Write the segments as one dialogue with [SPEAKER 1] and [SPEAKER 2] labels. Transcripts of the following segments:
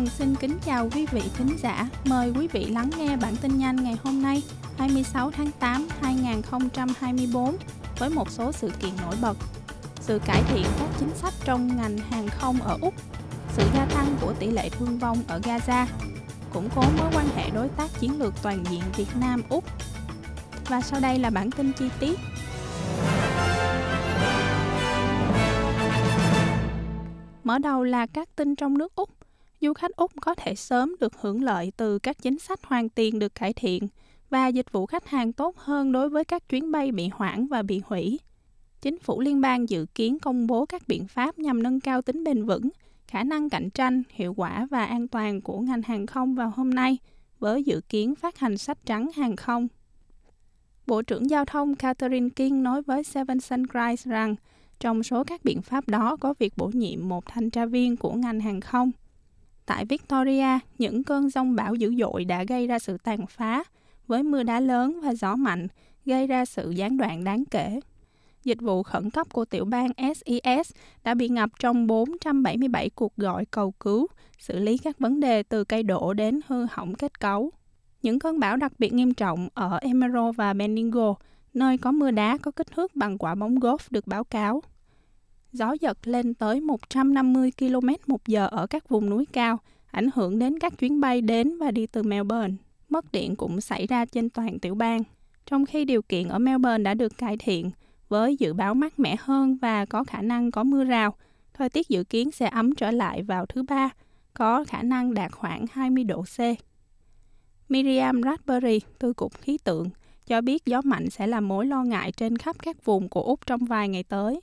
[SPEAKER 1] Ngân vâng, xin kính chào quý vị thính giả. Mời quý vị lắng nghe bản tin nhanh ngày hôm nay, 26 tháng 8, 2024 với một số sự kiện nổi bật. Sự cải thiện các chính sách trong ngành hàng không ở Úc, sự gia tăng của tỷ lệ thương vong ở Gaza, củng cố mối quan hệ đối tác chiến lược toàn diện Việt Nam Úc. Và sau đây là bản tin chi tiết. Mở đầu là các tin trong nước Úc du khách Úc có thể sớm được hưởng lợi từ các chính sách hoàn tiền được cải thiện và dịch vụ khách hàng tốt hơn đối với các chuyến bay bị hoãn và bị hủy. Chính phủ liên bang dự kiến công bố các biện pháp nhằm nâng cao tính bền vững, khả năng cạnh tranh, hiệu quả và an toàn của ngành hàng không vào hôm nay với dự kiến phát hành sách trắng hàng không. Bộ trưởng Giao thông Catherine King nói với Seven Sunrise rằng trong số các biện pháp đó có việc bổ nhiệm một thanh tra viên của ngành hàng không – Tại Victoria, những cơn rông bão dữ dội đã gây ra sự tàn phá, với mưa đá lớn và gió mạnh gây ra sự gián đoạn đáng kể. Dịch vụ khẩn cấp của tiểu bang SES e đã bị ngập trong 477 cuộc gọi cầu cứu, xử lý các vấn đề từ cây đổ đến hư hỏng kết cấu. Những cơn bão đặc biệt nghiêm trọng ở Emerald và Bendigo, nơi có mưa đá có kích thước bằng quả bóng golf được báo cáo gió giật lên tới 150 km một giờ ở các vùng núi cao, ảnh hưởng đến các chuyến bay đến và đi từ Melbourne. Mất điện cũng xảy ra trên toàn tiểu bang. Trong khi điều kiện ở Melbourne đã được cải thiện, với dự báo mát mẻ hơn và có khả năng có mưa rào, thời tiết dự kiến sẽ ấm trở lại vào thứ ba, có khả năng đạt khoảng 20 độ C. Miriam Radbury từ Cục Khí tượng cho biết gió mạnh sẽ là mối lo ngại trên khắp các vùng của Úc trong vài ngày tới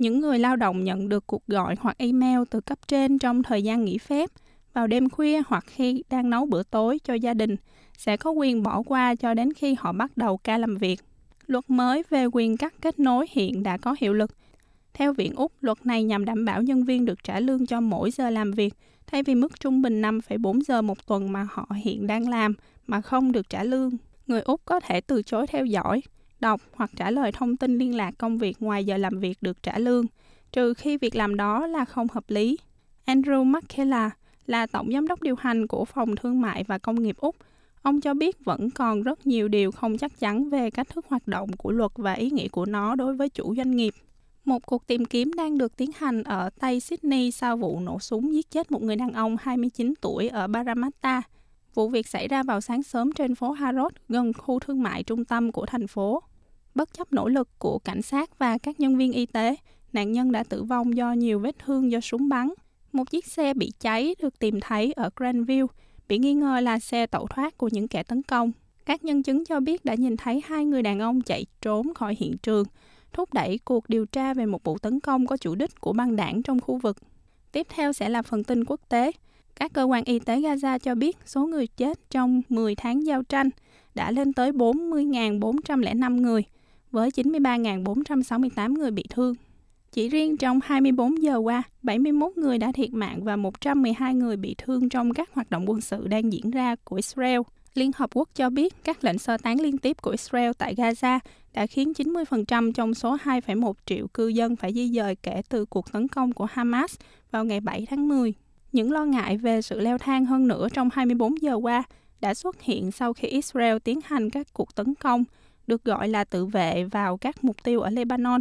[SPEAKER 1] những người lao động nhận được cuộc gọi hoặc email từ cấp trên trong thời gian nghỉ phép vào đêm khuya hoặc khi đang nấu bữa tối cho gia đình sẽ có quyền bỏ qua cho đến khi họ bắt đầu ca làm việc. Luật mới về quyền cắt kết nối hiện đã có hiệu lực. Theo Viện Úc, luật này nhằm đảm bảo nhân viên được trả lương cho mỗi giờ làm việc thay vì mức trung bình 5,4 giờ một tuần mà họ hiện đang làm mà không được trả lương. Người Úc có thể từ chối theo dõi, đọc hoặc trả lời thông tin liên lạc công việc ngoài giờ làm việc được trả lương, trừ khi việc làm đó là không hợp lý. Andrew McKellar là tổng giám đốc điều hành của Phòng Thương mại và Công nghiệp Úc. Ông cho biết vẫn còn rất nhiều điều không chắc chắn về cách thức hoạt động của luật và ý nghĩa của nó đối với chủ doanh nghiệp. Một cuộc tìm kiếm đang được tiến hành ở Tây Sydney sau vụ nổ súng giết chết một người đàn ông 29 tuổi ở Parramatta. Vụ việc xảy ra vào sáng sớm trên phố Harrod, gần khu thương mại trung tâm của thành phố. Bất chấp nỗ lực của cảnh sát và các nhân viên y tế, nạn nhân đã tử vong do nhiều vết thương do súng bắn. Một chiếc xe bị cháy được tìm thấy ở Grandview, bị nghi ngờ là xe tẩu thoát của những kẻ tấn công. Các nhân chứng cho biết đã nhìn thấy hai người đàn ông chạy trốn khỏi hiện trường, thúc đẩy cuộc điều tra về một vụ tấn công có chủ đích của băng đảng trong khu vực. Tiếp theo sẽ là phần tin quốc tế. Các cơ quan y tế Gaza cho biết số người chết trong 10 tháng giao tranh đã lên tới 40.405 người – với 93.468 người bị thương. Chỉ riêng trong 24 giờ qua, 71 người đã thiệt mạng và 112 người bị thương trong các hoạt động quân sự đang diễn ra của Israel. Liên Hợp Quốc cho biết các lệnh sơ tán liên tiếp của Israel tại Gaza đã khiến 90% trong số 2,1 triệu cư dân phải di dời kể từ cuộc tấn công của Hamas vào ngày 7 tháng 10. Những lo ngại về sự leo thang hơn nữa trong 24 giờ qua đã xuất hiện sau khi Israel tiến hành các cuộc tấn công – được gọi là tự vệ vào các mục tiêu ở Lebanon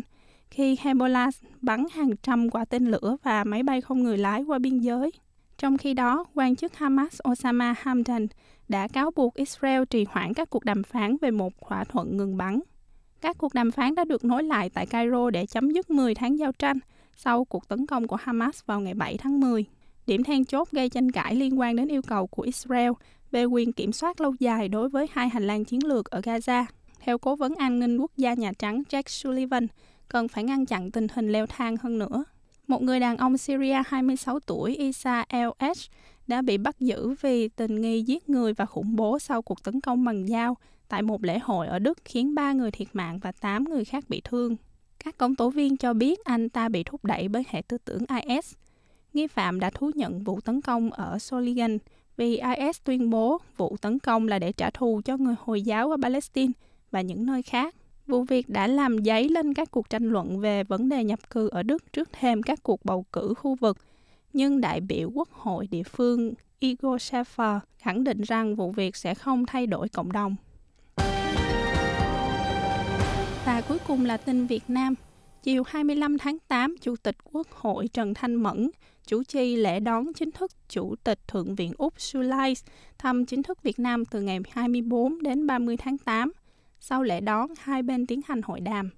[SPEAKER 1] khi Hezbollah bắn hàng trăm quả tên lửa và máy bay không người lái qua biên giới. Trong khi đó, quan chức Hamas Osama Hamdan đã cáo buộc Israel trì hoãn các cuộc đàm phán về một thỏa thuận ngừng bắn. Các cuộc đàm phán đã được nối lại tại Cairo để chấm dứt 10 tháng giao tranh sau cuộc tấn công của Hamas vào ngày 7 tháng 10. Điểm then chốt gây tranh cãi liên quan đến yêu cầu của Israel về quyền kiểm soát lâu dài đối với hai hành lang chiến lược ở Gaza theo Cố vấn An ninh Quốc gia Nhà Trắng Jack Sullivan, cần phải ngăn chặn tình hình leo thang hơn nữa. Một người đàn ông Syria 26 tuổi, Isa El-H, đã bị bắt giữ vì tình nghi giết người và khủng bố sau cuộc tấn công bằng dao tại một lễ hội ở Đức khiến 3 người thiệt mạng và 8 người khác bị thương. Các công tố viên cho biết anh ta bị thúc đẩy bởi hệ tư tưởng IS. Nghi phạm đã thú nhận vụ tấn công ở Soligan vì IS tuyên bố vụ tấn công là để trả thù cho người Hồi giáo ở Palestine – và những nơi khác. Vụ việc đã làm dấy lên các cuộc tranh luận về vấn đề nhập cư ở Đức trước thêm các cuộc bầu cử khu vực, nhưng đại biểu quốc hội địa phương Igor Schaffer khẳng định rằng vụ việc sẽ không thay đổi cộng đồng. Và cuối cùng là tin Việt Nam. Chiều 25 tháng 8, Chủ tịch Quốc hội Trần Thanh Mẫn chủ trì lễ đón chính thức Chủ tịch Thượng viện Úc Sulais thăm chính thức Việt Nam từ ngày 24 đến 30 tháng 8. Sau lễ đó, hai bên tiến hành hội đàm.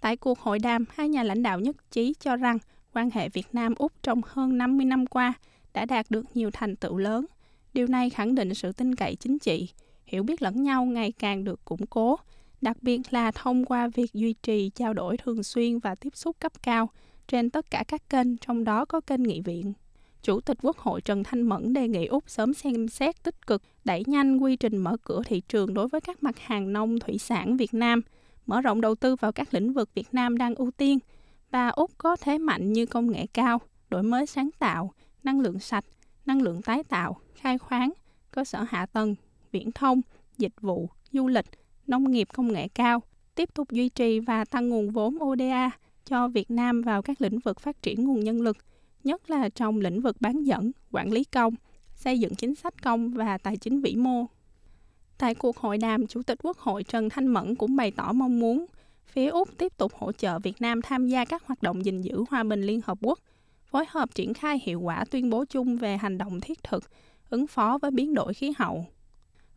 [SPEAKER 1] Tại cuộc hội đàm, hai nhà lãnh đạo nhất trí cho rằng quan hệ Việt Nam-Úc trong hơn 50 năm qua đã đạt được nhiều thành tựu lớn. Điều này khẳng định sự tin cậy chính trị, hiểu biết lẫn nhau ngày càng được củng cố, đặc biệt là thông qua việc duy trì trao đổi thường xuyên và tiếp xúc cấp cao trên tất cả các kênh, trong đó có kênh nghị viện. Chủ tịch Quốc hội Trần Thanh Mẫn đề nghị Úc sớm xem xét tích cực đẩy nhanh quy trình mở cửa thị trường đối với các mặt hàng nông thủy sản Việt Nam, mở rộng đầu tư vào các lĩnh vực Việt Nam đang ưu tiên và Úc có thế mạnh như công nghệ cao, đổi mới sáng tạo, năng lượng sạch, năng lượng tái tạo, khai khoáng, cơ sở hạ tầng, viễn thông, dịch vụ, du lịch, nông nghiệp công nghệ cao, tiếp tục duy trì và tăng nguồn vốn ODA cho Việt Nam vào các lĩnh vực phát triển nguồn nhân lực – nhất là trong lĩnh vực bán dẫn, quản lý công, xây dựng chính sách công và tài chính vĩ mô. Tại cuộc hội đàm, Chủ tịch Quốc hội Trần Thanh Mẫn cũng bày tỏ mong muốn phía Úc tiếp tục hỗ trợ Việt Nam tham gia các hoạt động gìn giữ hòa bình Liên Hợp Quốc, phối hợp triển khai hiệu quả tuyên bố chung về hành động thiết thực ứng phó với biến đổi khí hậu.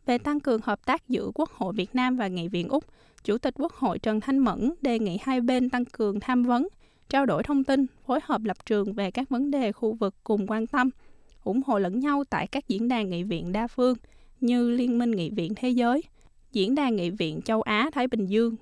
[SPEAKER 1] Về tăng cường hợp tác giữa Quốc hội Việt Nam và Nghị viện Úc, Chủ tịch Quốc hội Trần Thanh Mẫn đề nghị hai bên tăng cường tham vấn, trao đổi thông tin, phối hợp lập trường về các vấn đề khu vực cùng quan tâm, ủng hộ lẫn nhau tại các diễn đàn nghị viện đa phương như Liên minh Nghị viện Thế giới, Diễn đàn Nghị viện Châu Á-Thái Bình Dương